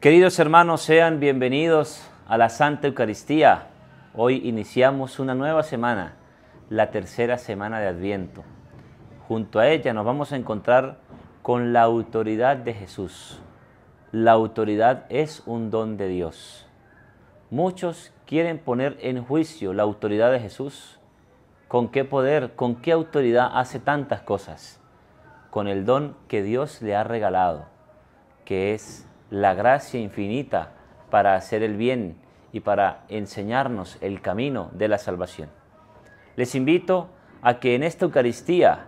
Queridos hermanos, sean bienvenidos a la Santa Eucaristía. Hoy iniciamos una nueva semana, la tercera semana de Adviento. Junto a ella nos vamos a encontrar con la autoridad de Jesús. La autoridad es un don de Dios. Muchos quieren poner en juicio la autoridad de Jesús. ¿Con qué poder, con qué autoridad hace tantas cosas? Con el don que Dios le ha regalado, que es la gracia infinita para hacer el bien y para enseñarnos el camino de la salvación. Les invito a que en esta Eucaristía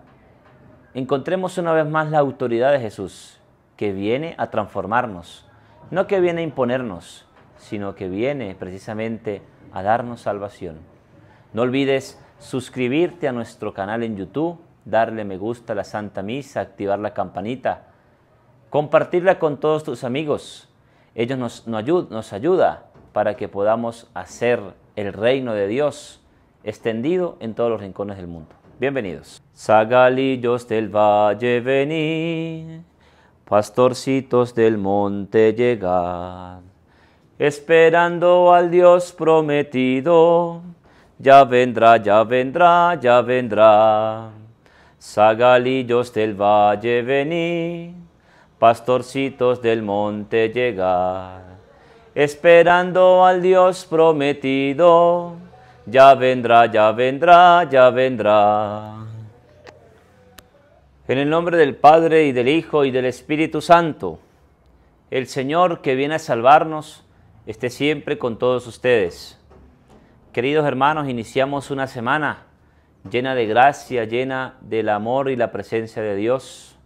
encontremos una vez más la autoridad de Jesús, que viene a transformarnos, no que viene a imponernos, sino que viene precisamente a darnos salvación. No olvides suscribirte a nuestro canal en YouTube, darle me gusta a la Santa Misa, activar la campanita Compartirla con todos tus amigos. Ellos nos, nos, ayuda para que podamos hacer el reino de Dios extendido en todos los rincones del mundo. Bienvenidos. Sagalillos del valle venid, pastorcitos del monte llegad, esperando al Dios prometido, ya vendrá, ya vendrá, ya vendrá. Sagalillos del valle venid, pastorcitos del monte llegar, esperando al Dios prometido, ya vendrá, ya vendrá, ya vendrá. En el nombre del Padre y del Hijo y del Espíritu Santo, el Señor que viene a salvarnos esté siempre con todos ustedes. Queridos hermanos, iniciamos una semana llena de gracia, llena del amor y la presencia de Dios,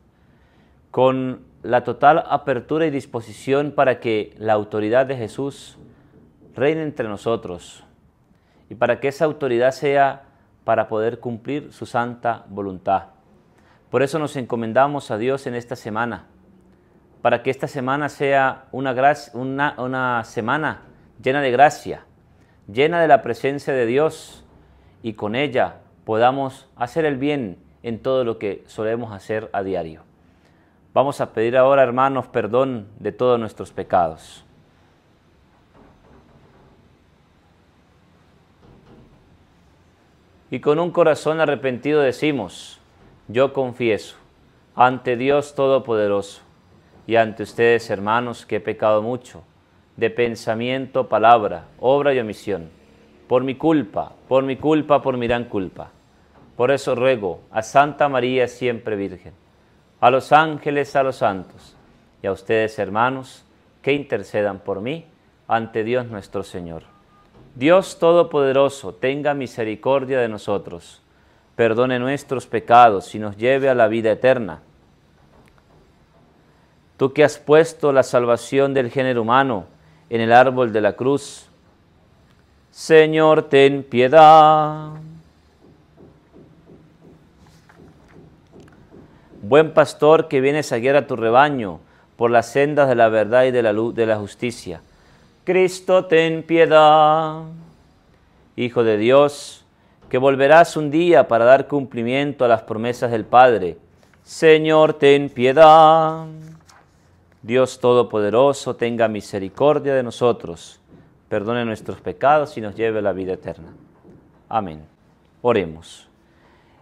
con la total apertura y disposición para que la autoridad de Jesús reine entre nosotros y para que esa autoridad sea para poder cumplir su santa voluntad. Por eso nos encomendamos a Dios en esta semana, para que esta semana sea una, semana llena de gracia, llena de la presencia de Dios y con ella podamos hacer el bien en todo lo que solemos hacer a diario. Vamos a pedir ahora, hermanos, perdón de todos nuestros pecados. Y con un corazón arrepentido decimos, yo confieso ante Dios Todopoderoso y ante ustedes, hermanos, que he pecado mucho, de pensamiento, palabra, obra y omisión, por mi culpa, por mi culpa, por mi gran culpa. Por eso ruego a Santa María siempre Virgen a los ángeles, a los santos, y a ustedes, hermanos, que intercedan por mí ante Dios nuestro Señor. Dios Todopoderoso, tenga misericordia de nosotros, perdone nuestros pecados y nos lleve a la vida eterna. Tú que has puesto la salvación del género humano en el árbol de la cruz, Señor, ten piedad. buen pastor que vienes a guiar a tu rebaño por las sendas de la verdad y de la luz de la justicia. Cristo, ten piedad. Hijo de Dios, que volverás un día para dar cumplimiento a las promesas del Padre. Señor, ten piedad. Dios Todopoderoso, tenga misericordia de nosotros, perdone nuestros pecados y nos lleve a la vida eterna. Amén. Oremos.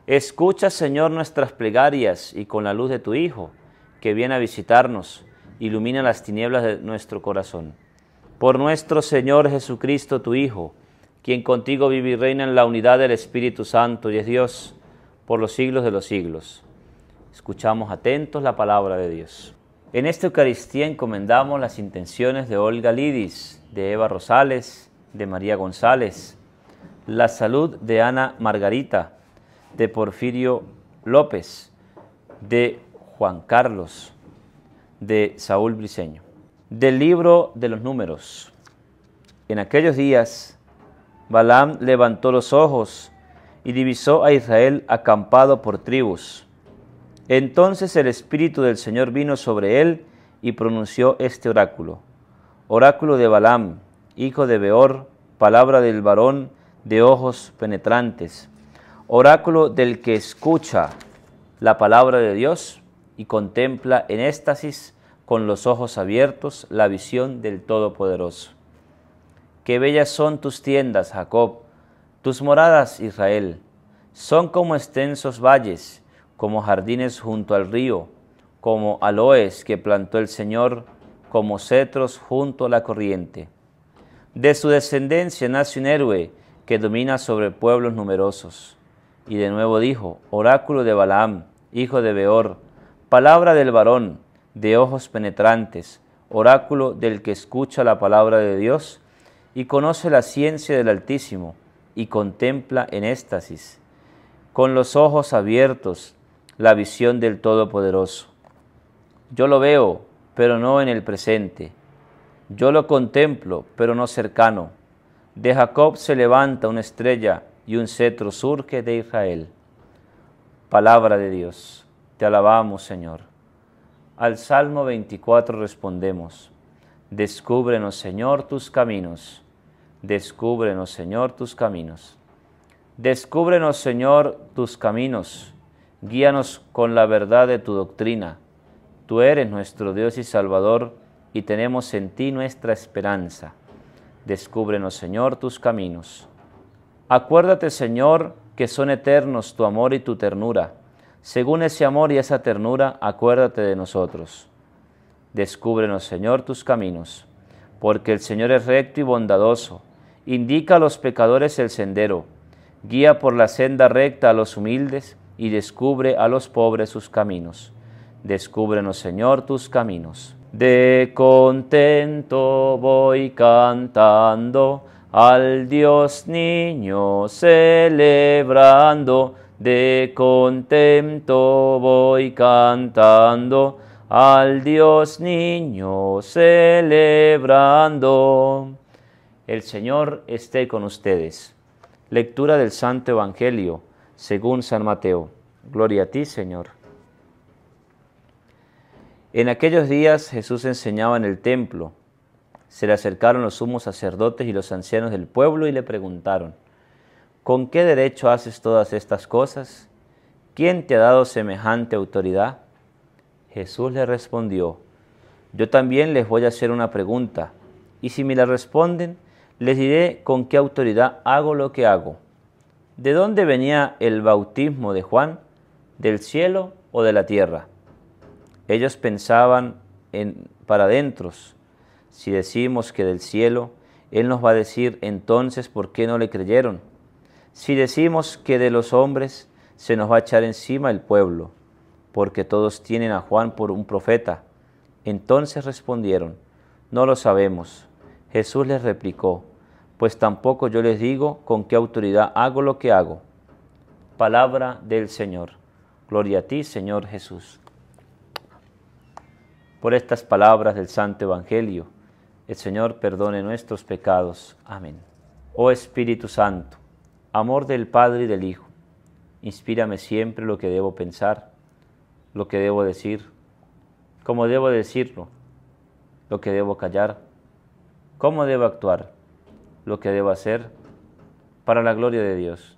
Escucha, Señor, nuestras plegarias y con la luz de tu Hijo, que viene a visitarnos, ilumina las tinieblas de nuestro corazón. Por nuestro Señor Jesucristo, tu Hijo, quien contigo vive y reina en la unidad del Espíritu Santo y es Dios por los siglos de los siglos. Escuchamos atentos la palabra de Dios. En esta Eucaristía encomendamos las intenciones de Olga Lidis, de Eva Rosales, de María González, la salud de Ana Margarita, de Porfirio López, de Juan Carlos, de Saúl Briceño. Del libro de los números. En aquellos días, Balaam levantó los ojos y divisó a Israel acampado por tribus. Entonces el Espíritu del Señor vino sobre él y pronunció este oráculo. Oráculo de Balaam, hijo de Beor, palabra del varón de ojos penetrantes oráculo del que escucha la palabra de Dios y contempla en éxtasis con los ojos abiertos la visión del Todopoderoso. Qué bellas son tus tiendas, Jacob, tus moradas, Israel. Son como extensos valles, como jardines junto al río, como aloes que plantó el Señor, como cetros junto a la corriente. De su descendencia nace un héroe que domina sobre pueblos numerosos. Y de nuevo dijo, oráculo de Balaam, hijo de Beor, palabra del varón, de ojos penetrantes, oráculo del que escucha la palabra de Dios y conoce la ciencia del Altísimo y contempla en éxtasis, con los ojos abiertos, la visión del Todopoderoso. Yo lo veo, pero no en el presente. Yo lo contemplo, pero no cercano. De Jacob se levanta una estrella y un cetro surge de Israel. Palabra de Dios, te alabamos Señor. Al Salmo 24 respondemos, descúbrenos Señor tus caminos, descúbrenos Señor tus caminos. Descúbrenos Señor tus caminos, guíanos con la verdad de tu doctrina. Tú eres nuestro Dios y Salvador, y tenemos en ti nuestra esperanza. Descúbrenos Señor tus caminos Acuérdate, Señor, que son eternos tu amor y tu ternura. Según ese amor y esa ternura, acuérdate de nosotros. Descúbrenos, Señor, tus caminos, porque el Señor es recto y bondadoso. Indica a los pecadores el sendero, guía por la senda recta a los humildes y descubre a los pobres sus caminos. Descúbrenos, Señor, tus caminos. De contento voy cantando al Dios niño celebrando, de contento voy cantando, al Dios niño celebrando. El Señor esté con ustedes. Lectura del Santo Evangelio según San Mateo. Gloria a ti, Señor. En aquellos días Jesús enseñaba en el templo se le acercaron los sumos sacerdotes y los ancianos del pueblo y le preguntaron, ¿con qué derecho haces todas estas cosas? ¿Quién te ha dado semejante autoridad? Jesús le respondió, yo también les voy a hacer una pregunta, y si me la responden, les diré con qué autoridad hago lo que hago. ¿De dónde venía el bautismo de Juan? ¿Del cielo o de la tierra? Ellos pensaban en para adentros si decimos que del cielo, Él nos va a decir entonces por qué no le creyeron. Si decimos que de los hombres, se nos va a echar encima el pueblo, porque todos tienen a Juan por un profeta. Entonces respondieron, no lo sabemos. Jesús les replicó, pues tampoco yo les digo con qué autoridad hago lo que hago. Palabra del Señor. Gloria a ti, Señor Jesús. Por estas palabras del Santo Evangelio, el Señor perdone nuestros pecados. Amén. Oh Espíritu Santo, amor del Padre y del Hijo, inspírame siempre lo que debo pensar, lo que debo decir, cómo debo decirlo, lo que debo callar, cómo debo actuar, lo que debo hacer, para la gloria de Dios.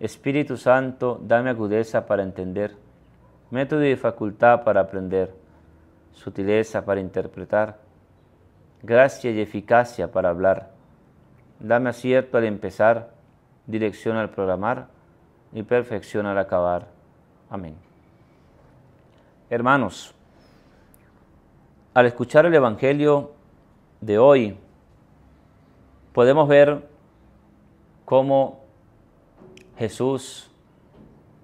Espíritu Santo, dame agudeza para entender, método y facultad para aprender, sutileza para interpretar, gracia y eficacia para hablar. Dame acierto al empezar, dirección al programar y perfección al acabar. Amén. Hermanos, al escuchar el Evangelio de hoy, podemos ver cómo Jesús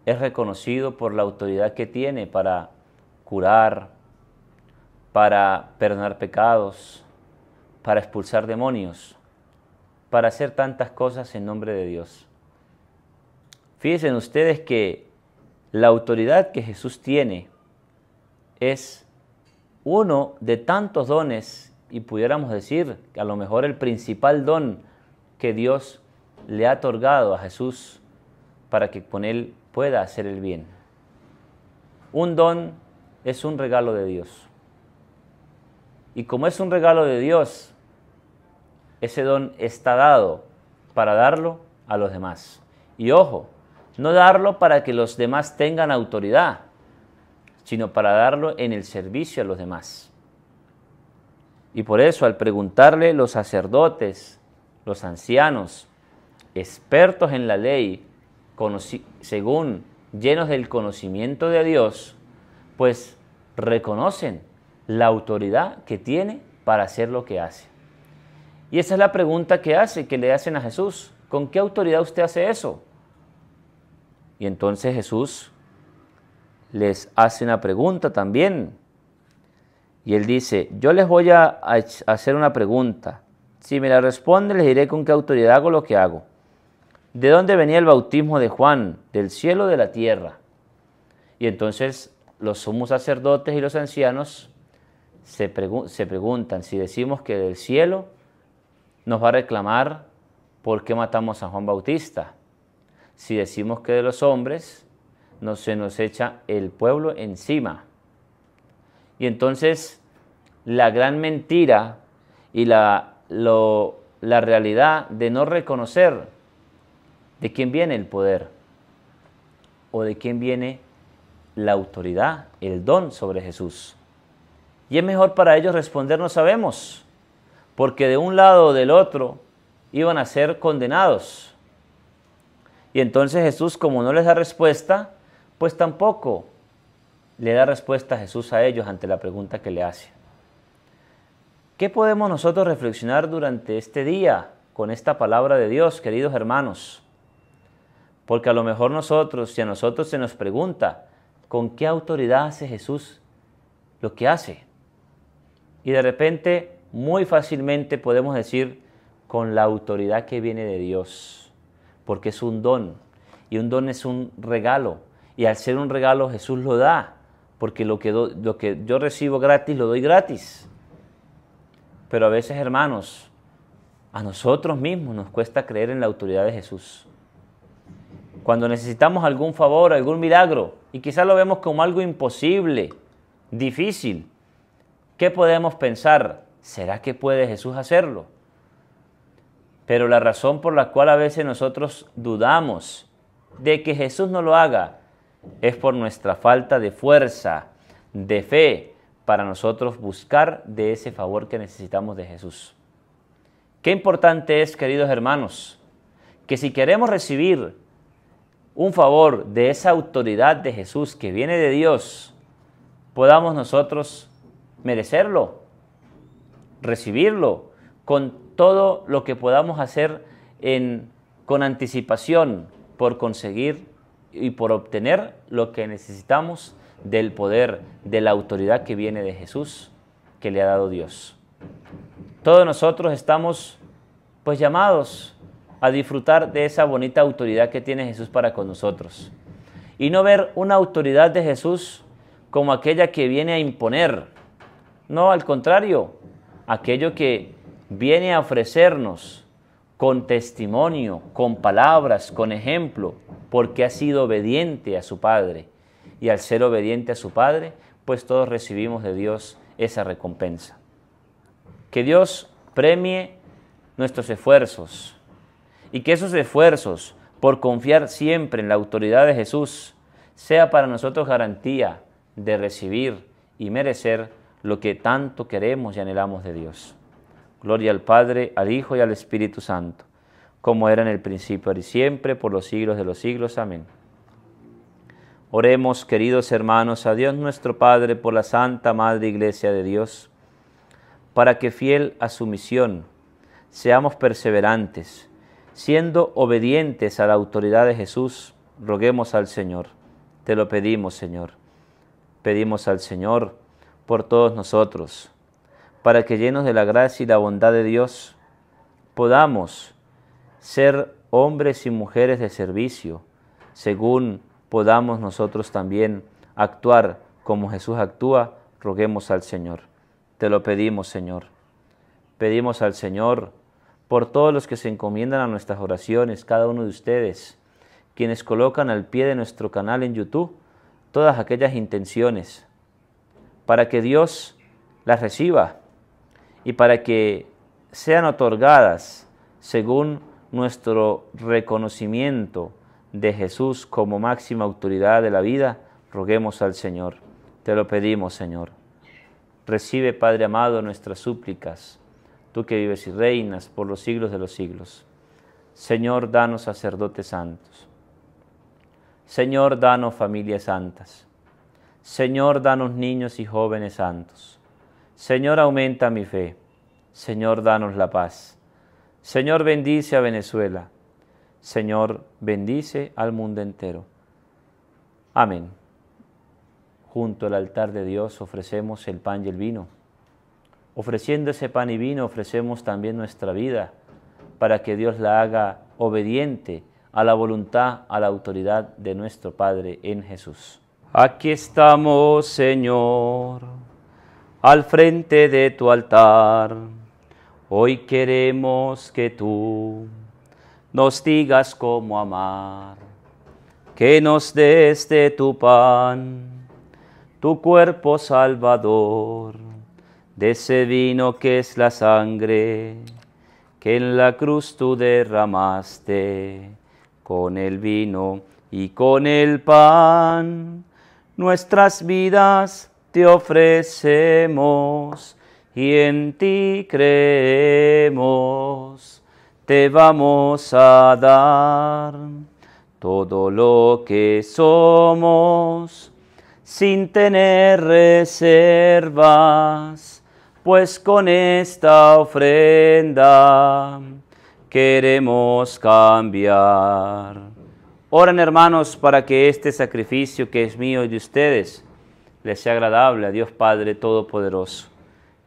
es reconocido por la autoridad que tiene para curar, para perdonar pecados, para expulsar demonios, para hacer tantas cosas en nombre de Dios. Fíjense ustedes que la autoridad que Jesús tiene es uno de tantos dones, y pudiéramos decir que a lo mejor el principal don que Dios le ha otorgado a Jesús para que con él pueda hacer el bien. Un don es un regalo de Dios. Y como es un regalo de Dios, ese don está dado para darlo a los demás. Y ojo, no darlo para que los demás tengan autoridad, sino para darlo en el servicio a los demás. Y por eso al preguntarle los sacerdotes, los ancianos, expertos en la ley, según llenos del conocimiento de Dios, pues reconocen la autoridad que tiene para hacer lo que hace. Y esa es la pregunta que hace, que le hacen a Jesús. ¿Con qué autoridad usted hace eso? Y entonces Jesús les hace una pregunta también. Y él dice, yo les voy a hacer una pregunta. Si me la responden, les diré con qué autoridad hago lo que hago. ¿De dónde venía el bautismo de Juan? Del cielo o de la tierra. Y entonces los sumos sacerdotes y los ancianos se, preguntan, si decimos que del cielo nos va a reclamar por qué matamos a Juan Bautista. Si decimos que de los hombres, no se nos echa el pueblo encima. Y entonces la gran mentira y la, la realidad de no reconocer de quién viene el poder o de quién viene la autoridad, el don sobre Jesús. Y es mejor para ellos responder no sabemos, porque de un lado o del otro iban a ser condenados. Y entonces Jesús, como no les da respuesta, pues tampoco le da respuesta a Jesús a ellos ante la pregunta que le hace. ¿Qué podemos nosotros reflexionar durante este día con esta palabra de Dios, queridos hermanos? Porque a lo mejor nosotros, si a nosotros se nos pregunta, ¿con qué autoridad hace Jesús lo que hace? Y de repente, muy fácilmente podemos decir con la autoridad que viene de Dios, porque es un don. Y un don es un regalo. Y al ser un regalo Jesús lo da, porque lo que, lo que yo recibo gratis lo doy gratis. Pero a veces, hermanos, a nosotros mismos nos cuesta creer en la autoridad de Jesús. Cuando necesitamos algún favor, algún milagro, y quizás lo vemos como algo imposible, difícil, ¿Qué podemos pensar? ¿Será que puede Jesús hacerlo? Pero la razón por la cual a veces nosotros dudamos de que Jesús no lo haga es por nuestra falta de fuerza, de fe, para nosotros buscar de ese favor que necesitamos de Jesús. Qué importante es, queridos hermanos, que si queremos recibir un favor de esa autoridad de Jesús que viene de Dios, podamos nosotros merecerlo, recibirlo, con todo lo que podamos hacer con anticipación por conseguir y por obtener lo que necesitamos del poder, de la autoridad que viene de Jesús, que le ha dado Dios. Todos nosotros estamos pues llamados a disfrutar de esa bonita autoridad que tiene Jesús para con nosotros. Y no ver una autoridad de Jesús como aquella que viene a imponer, no, al contrario, aquello que viene a ofrecernos con testimonio, con palabras, con ejemplo, porque ha sido obediente a su Padre. Y al ser obediente a su Padre, pues todos recibimos de Dios esa recompensa. Que Dios premie nuestros esfuerzos y que esos esfuerzos por confiar siempre en la autoridad de Jesús sea para nosotros garantía de recibir y merecer lo que tanto queremos y anhelamos de Dios. Gloria al Padre, al Hijo y al Espíritu Santo, como era en el principio y siempre, por los siglos de los siglos. Amén. Oremos, queridos hermanos, a Dios nuestro Padre por la Santa Madre Iglesia de Dios, para que fiel a su misión seamos perseverantes, siendo obedientes a la autoridad de Jesús, roguemos al Señor. Te lo pedimos, Señor. Pedimos al Señor por todos nosotros, para que llenos de la gracia y la bondad de Dios, podamos ser hombres y mujeres de servicio, según podamos nosotros también actuar como Jesús actúa, roguemos al Señor. Te lo pedimos, Señor. Pedimos al Señor por todos los que se encomiendan a nuestras oraciones, cada uno de ustedes, quienes colocan al pie de nuestro canal en YouTube todas aquellas intenciones para que Dios las reciba y para que sean otorgadas según nuestro reconocimiento de Jesús como máxima autoridad de la vida, roguemos al Señor. Te lo pedimos, Señor. Recibe, Padre amado, nuestras súplicas, tú que vives y reinas por los siglos de los siglos. Señor, danos sacerdotes santos. Señor, danos familias santas. Señor, danos niños y jóvenes santos. Señor, aumenta mi fe. Señor, danos la paz. Señor, bendice a Venezuela. Señor, bendice al mundo entero. Amén. Junto al altar de Dios ofrecemos el pan y el vino. Ofreciendo ese pan y vino ofrecemos también nuestra vida para que Dios la haga obediente a la voluntad, a la autoridad de nuestro Padre en Jesús. Aquí estamos, Señor, al frente de tu altar. Hoy queremos que tú nos digas cómo amar, que nos des de tu pan, tu cuerpo salvador, de ese vino que es la sangre que en la cruz tú derramaste, con el vino y con el pan nuestras vidas te ofrecemos y en ti creemos. Te vamos a dar todo lo que somos sin tener reservas, pues con esta ofrenda queremos cambiar Oren hermanos para que este sacrificio que es mío y de ustedes les sea agradable a Dios Padre Todopoderoso.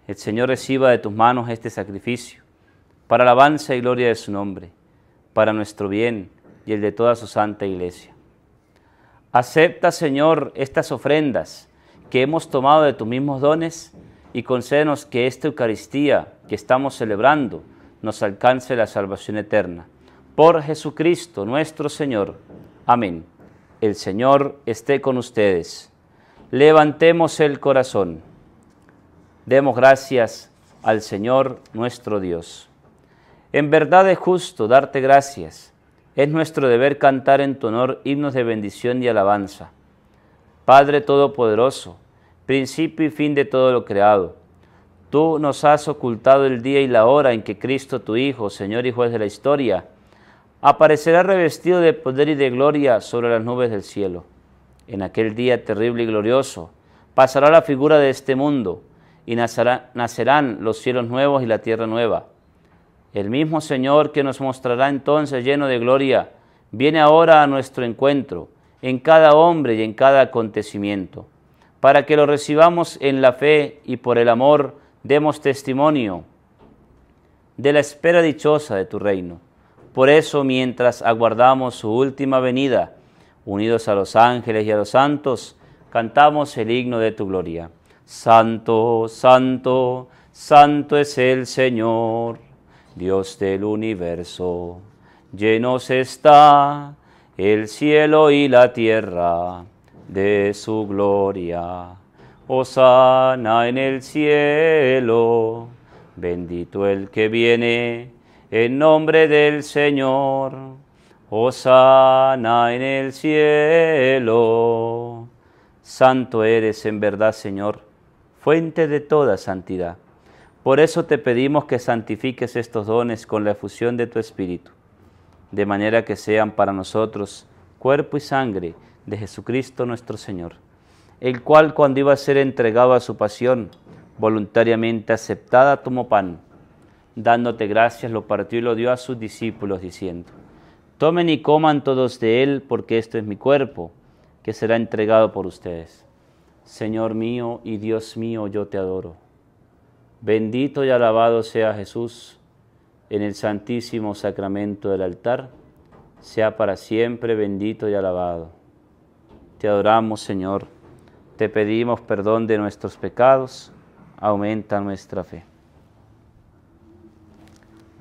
El Señor reciba de tus manos este sacrificio para alabanza y gloria de su nombre, para nuestro bien y el de toda su santa iglesia. Acepta, Señor, estas ofrendas que hemos tomado de tus mismos dones y concédenos que esta Eucaristía que estamos celebrando nos alcance la salvación eterna. Por Jesucristo nuestro Señor. Amén. El Señor esté con ustedes. Levantemos el corazón. Demos gracias al Señor nuestro Dios. En verdad es justo darte gracias. Es nuestro deber cantar en tu honor himnos de bendición y alabanza. Padre Todopoderoso, principio y fin de todo lo creado, tú nos has ocultado el día y la hora en que Cristo tu Hijo, Señor y Juez de la historia, aparecerá revestido de poder y de gloria sobre las nubes del cielo. En aquel día terrible y glorioso pasará la figura de este mundo y nacerán los cielos nuevos y la tierra nueva. El mismo Señor que nos mostrará entonces lleno de gloria, viene ahora a nuestro encuentro en cada hombre y en cada acontecimiento, para que lo recibamos en la fe y por el amor demos testimonio de la espera dichosa de tu reino. Por eso, mientras aguardamos su última venida, unidos a los ángeles y a los santos, cantamos el himno de tu gloria. Santo, santo, santo es el Señor, Dios del universo. Llenos está el cielo y la tierra de su gloria. sana en el cielo, bendito el que viene en nombre del Señor. Osana en el cielo. Santo eres en verdad, Señor, fuente de toda santidad. Por eso te pedimos que santifiques estos dones con la efusión de tu Espíritu, de manera que sean para nosotros cuerpo y sangre de Jesucristo nuestro Señor, el cual cuando iba a ser entregado a su pasión, voluntariamente aceptada tomó pan dándote gracias, lo partió y lo dio a sus discípulos, diciendo, Tomen y coman todos de él, porque esto es mi cuerpo, que será entregado por ustedes. Señor mío y Dios mío, yo te adoro. Bendito y alabado sea Jesús en el santísimo sacramento del altar, sea para siempre bendito y alabado. Te adoramos, Señor. Te pedimos perdón de nuestros pecados. Aumenta nuestra fe.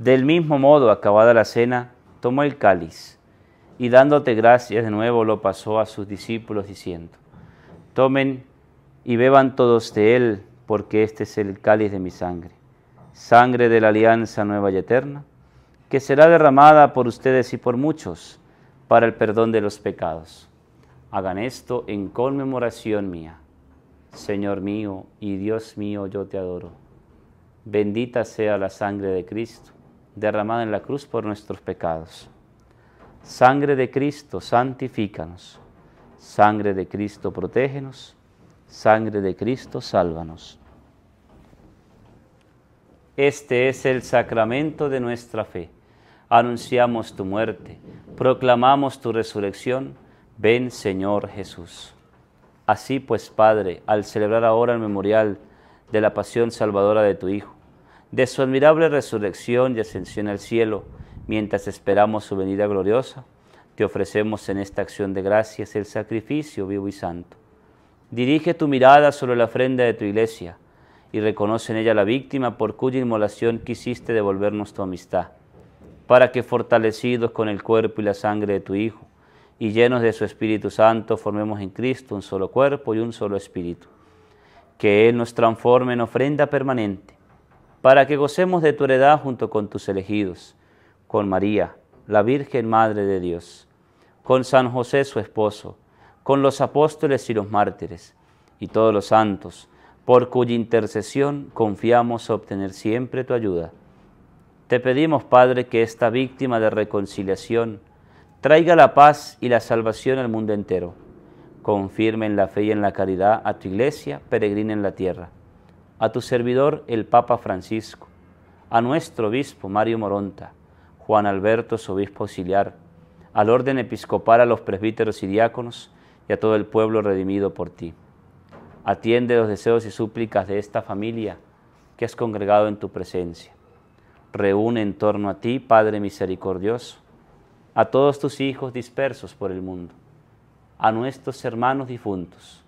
Del mismo modo, acabada la cena, tomó el cáliz y dándote gracias de nuevo lo pasó a sus discípulos diciendo, tomen y beban todos de él, porque este es el cáliz de mi sangre, sangre de la alianza nueva y eterna, que será derramada por ustedes y por muchos para el perdón de los pecados. Hagan esto en conmemoración mía. Señor mío y Dios mío, yo te adoro. Bendita sea la sangre de Cristo derramada en la cruz por nuestros pecados. Sangre de Cristo, santifícanos. Sangre de Cristo, protégenos. Sangre de Cristo, sálvanos. Este es el sacramento de nuestra fe. Anunciamos tu muerte, proclamamos tu resurrección. Ven, Señor Jesús. Así pues, Padre, al celebrar ahora el memorial de la pasión salvadora de tu Hijo, de su admirable resurrección y ascensión al cielo, mientras esperamos su venida gloriosa, te ofrecemos en esta acción de gracias el sacrificio vivo y santo. Dirige tu mirada sobre la ofrenda de tu iglesia y reconoce en ella la víctima por cuya inmolación quisiste devolvernos tu amistad, para que fortalecidos con el cuerpo y la sangre de tu Hijo y llenos de su Espíritu Santo, formemos en Cristo un solo cuerpo y un solo espíritu. Que Él nos transforme en ofrenda permanente para que gocemos de tu heredad junto con tus elegidos, con María, la Virgen Madre de Dios, con San José su esposo, con los apóstoles y los mártires, y todos los santos, por cuya intercesión confiamos obtener siempre tu ayuda. Te pedimos, Padre, que esta víctima de reconciliación traiga la paz y la salvación al mundo entero. Confirme en la fe y en la caridad a tu iglesia, peregrina en la tierra a tu servidor el Papa Francisco, a nuestro obispo Mario Moronta, Juan Alberto, su obispo auxiliar, al orden episcopal, a los presbíteros y diáconos, y a todo el pueblo redimido por ti. Atiende los deseos y súplicas de esta familia que has congregado en tu presencia. Reúne en torno a ti, Padre misericordioso, a todos tus hijos dispersos por el mundo, a nuestros hermanos difuntos,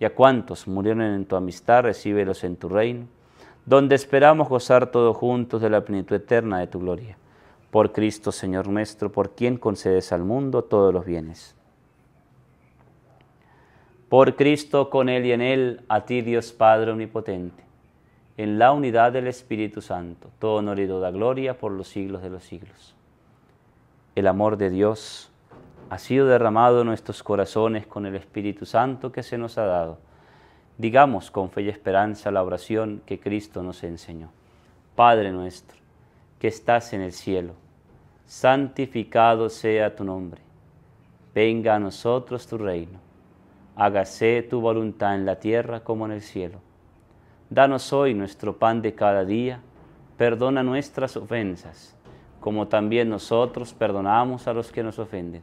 y a cuantos murieron en tu amistad, recíbelos en tu reino, donde esperamos gozar todos juntos de la plenitud eterna de tu gloria. Por Cristo, Señor nuestro, por quien concedes al mundo todos los bienes. Por Cristo, con Él y en Él, a ti Dios Padre Omnipotente, en la unidad del Espíritu Santo, todo honor y toda gloria por los siglos de los siglos. El amor de Dios ha sido derramado en nuestros corazones con el Espíritu Santo que se nos ha dado. Digamos con fe y esperanza la oración que Cristo nos enseñó. Padre nuestro, que estás en el cielo, santificado sea tu nombre. Venga a nosotros tu reino. Hágase tu voluntad en la tierra como en el cielo. Danos hoy nuestro pan de cada día. Perdona nuestras ofensas, como también nosotros perdonamos a los que nos ofenden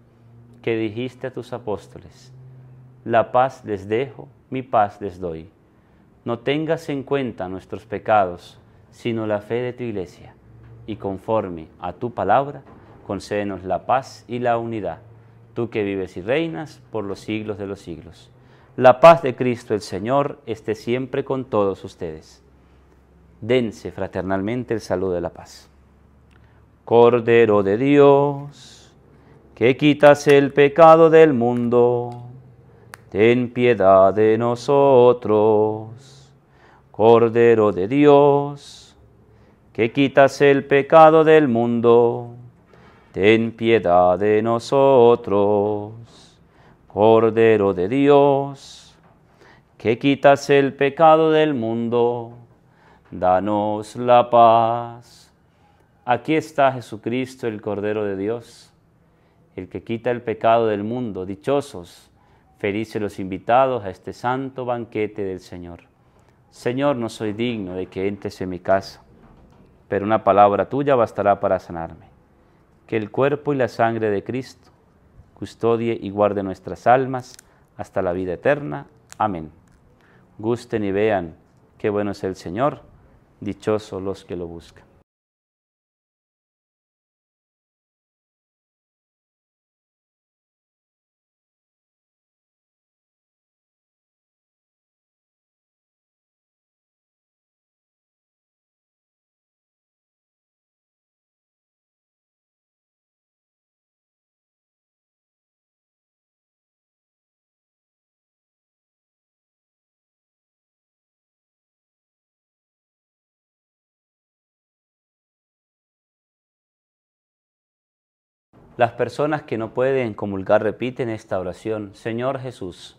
que dijiste a tus apóstoles, la paz les dejo, mi paz les doy. No tengas en cuenta nuestros pecados, sino la fe de tu iglesia, y conforme a tu palabra, concédenos la paz y la unidad, tú que vives y reinas por los siglos de los siglos. La paz de Cristo el Señor esté siempre con todos ustedes. Dense fraternalmente el saludo de la paz. Cordero de Dios que quitas el pecado del mundo, ten piedad de nosotros. Cordero de Dios, que quitas el pecado del mundo, ten piedad de nosotros. Cordero de Dios, que quitas el pecado del mundo, danos la paz. Aquí está Jesucristo, el Cordero de Dios el que quita el pecado del mundo. Dichosos, felices los invitados a este santo banquete del Señor. Señor, no soy digno de que entres en mi casa, pero una palabra tuya bastará para sanarme. Que el cuerpo y la sangre de Cristo custodie y guarde nuestras almas hasta la vida eterna. Amén. Gusten y vean qué bueno es el Señor, dichosos los que lo buscan. Las personas que no pueden comulgar repiten esta oración. Señor Jesús,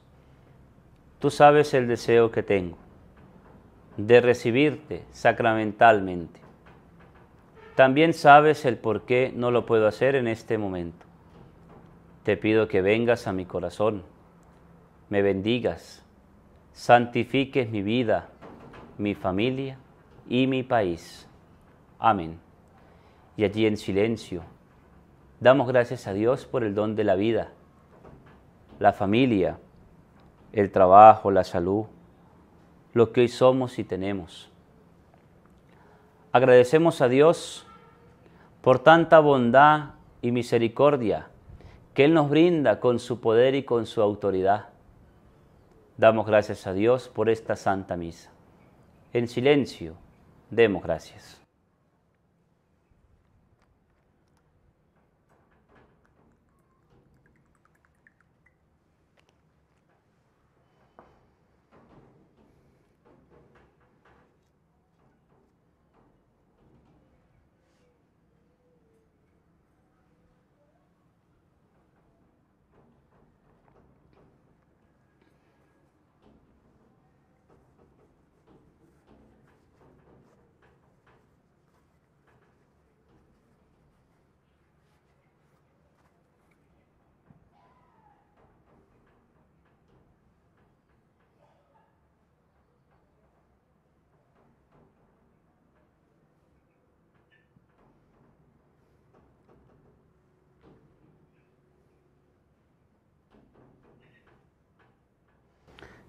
tú sabes el deseo que tengo de recibirte sacramentalmente. También sabes el por qué no lo puedo hacer en este momento. Te pido que vengas a mi corazón, me bendigas, santifiques mi vida, mi familia y mi país. Amén. Y allí en silencio Damos gracias a Dios por el don de la vida, la familia, el trabajo, la salud, lo que hoy somos y tenemos. Agradecemos a Dios por tanta bondad y misericordia que Él nos brinda con su poder y con su autoridad. Damos gracias a Dios por esta santa misa. En silencio, demos gracias.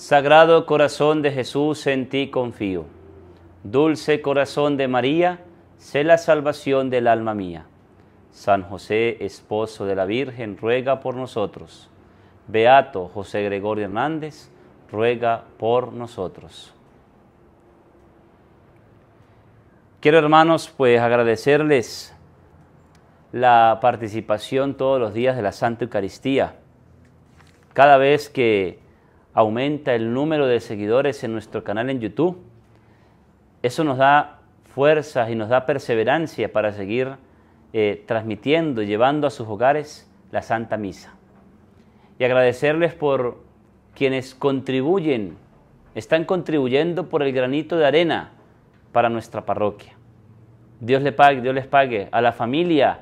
Sagrado corazón de Jesús, en ti confío. Dulce corazón de María, sé la salvación del alma mía. San José, esposo de la Virgen, ruega por nosotros. Beato José Gregorio Hernández, ruega por nosotros. Quiero hermanos, pues agradecerles la participación todos los días de la Santa Eucaristía. Cada vez que aumenta el número de seguidores en nuestro canal en YouTube. Eso nos da fuerzas y nos da perseverancia para seguir eh, transmitiendo, llevando a sus hogares la Santa Misa. Y agradecerles por quienes contribuyen, están contribuyendo por el granito de arena para nuestra parroquia. Dios les pague, Dios les pague a la familia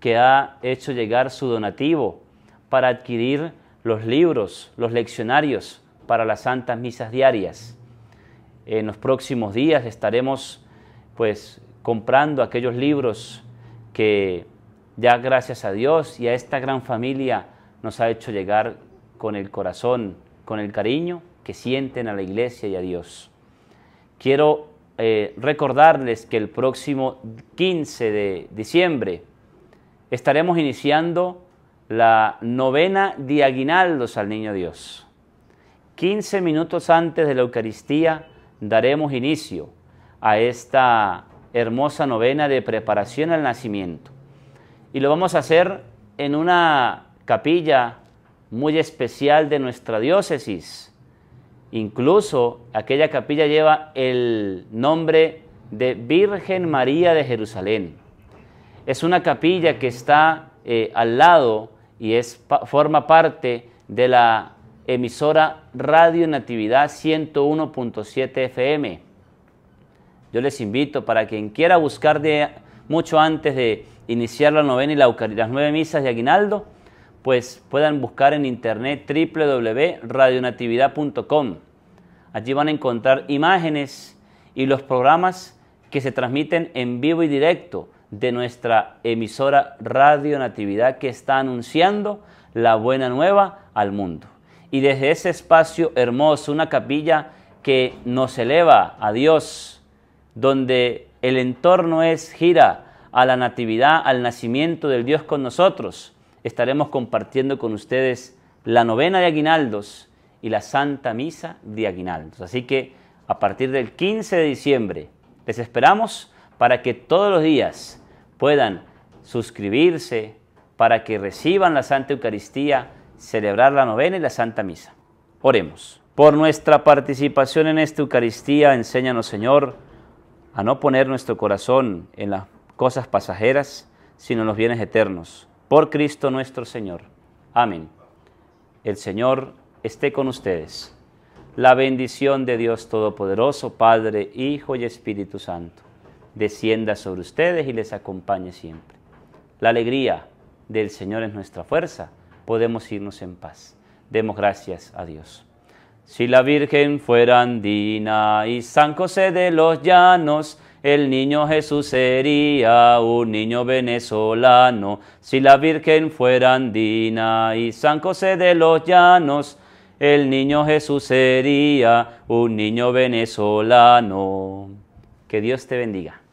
que ha hecho llegar su donativo para adquirir los libros, los leccionarios para las santas misas diarias. En los próximos días estaremos pues comprando aquellos libros que ya gracias a Dios y a esta gran familia nos ha hecho llegar con el corazón, con el cariño que sienten a la iglesia y a Dios. Quiero eh, recordarles que el próximo 15 de diciembre estaremos iniciando la novena de aguinaldos al Niño Dios. 15 minutos antes de la Eucaristía daremos inicio a esta hermosa novena de preparación al nacimiento. Y lo vamos a hacer en una capilla muy especial de nuestra diócesis. Incluso aquella capilla lleva el nombre de Virgen María de Jerusalén. Es una capilla que está eh, al lado y es, forma parte de la emisora Radio Natividad 101.7 FM. Yo les invito para quien quiera buscar de mucho antes de iniciar la novena y la las nueve misas de Aguinaldo, pues puedan buscar en internet www.radionatividad.com. Allí van a encontrar imágenes y los programas que se transmiten en vivo y directo de nuestra emisora Radio Natividad que está anunciando la buena nueva al mundo. Y desde ese espacio hermoso, una capilla que nos eleva a Dios, donde el entorno es gira a la natividad, al nacimiento del Dios con nosotros, estaremos compartiendo con ustedes la novena de aguinaldos y la Santa Misa de aguinaldos. Así que a partir del 15 de diciembre les esperamos para que todos los días puedan suscribirse para que reciban la Santa Eucaristía, celebrar la novena y la Santa Misa. Oremos. Por nuestra participación en esta Eucaristía, enséñanos, Señor, a no poner nuestro corazón en las cosas pasajeras, sino en los bienes eternos. Por Cristo nuestro Señor. Amén. El Señor esté con ustedes. La bendición de Dios Todopoderoso, Padre, Hijo y Espíritu Santo descienda sobre ustedes y les acompañe siempre. La alegría del Señor es nuestra fuerza. Podemos irnos en paz. Demos gracias a Dios. Si la Virgen fuera andina y San José de los Llanos, el niño Jesús sería un niño venezolano. Si la Virgen fuera andina y San José de los Llanos, el niño Jesús sería un niño venezolano. Que Dios te bendiga.